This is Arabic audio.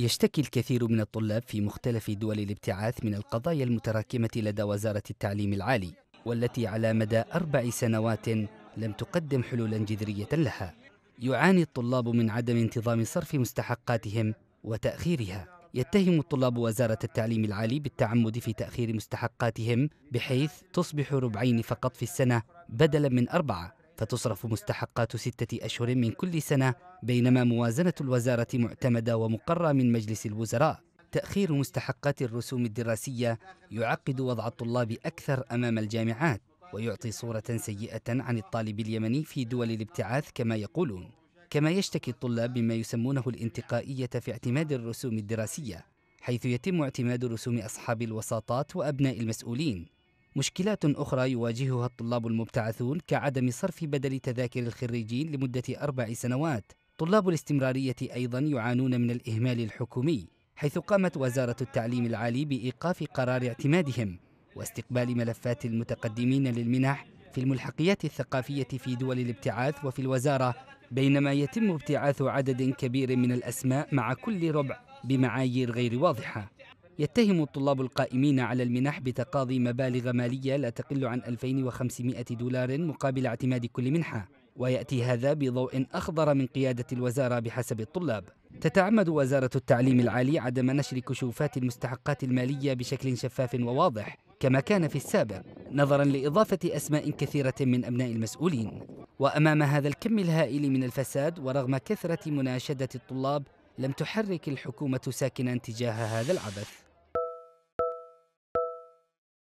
يشتكي الكثير من الطلاب في مختلف دول الابتعاث من القضايا المتراكمة لدى وزارة التعليم العالي والتي على مدى أربع سنوات لم تقدم حلولا جذرية لها يعاني الطلاب من عدم انتظام صرف مستحقاتهم وتأخيرها يتهم الطلاب وزارة التعليم العالي بالتعمد في تأخير مستحقاتهم بحيث تصبح ربعين فقط في السنة بدلا من أربعة فتصرف مستحقات ستة أشهر من كل سنة بينما موازنة الوزارة معتمدة ومقرة من مجلس الوزراء تأخير مستحقات الرسوم الدراسية يعقد وضع الطلاب أكثر أمام الجامعات ويعطي صورة سيئة عن الطالب اليمني في دول الابتعاث كما يقولون كما يشتكي الطلاب مما يسمونه الانتقائية في اعتماد الرسوم الدراسية حيث يتم اعتماد رسوم أصحاب الوساطات وأبناء المسؤولين مشكلات أخرى يواجهها الطلاب المبتعثون كعدم صرف بدل تذاكر الخريجين لمدة أربع سنوات طلاب الاستمرارية أيضا يعانون من الإهمال الحكومي حيث قامت وزارة التعليم العالي بإيقاف قرار اعتمادهم واستقبال ملفات المتقدمين للمنح في الملحقيات الثقافية في دول الابتعاث وفي الوزارة بينما يتم ابتعاث عدد كبير من الأسماء مع كل ربع بمعايير غير واضحة يتهم الطلاب القائمين على المنح بتقاضي مبالغ مالية لا تقل عن 2500 دولار مقابل اعتماد كل منحة ويأتي هذا بضوء أخضر من قيادة الوزارة بحسب الطلاب تتعمد وزارة التعليم العالي عدم نشر كشوفات المستحقات المالية بشكل شفاف وواضح كما كان في السابق نظرا لإضافة أسماء كثيرة من أبناء المسؤولين وأمام هذا الكم الهائل من الفساد ورغم كثرة مناشدة الطلاب لم تحرك الحكومة ساكنا تجاه هذا العبث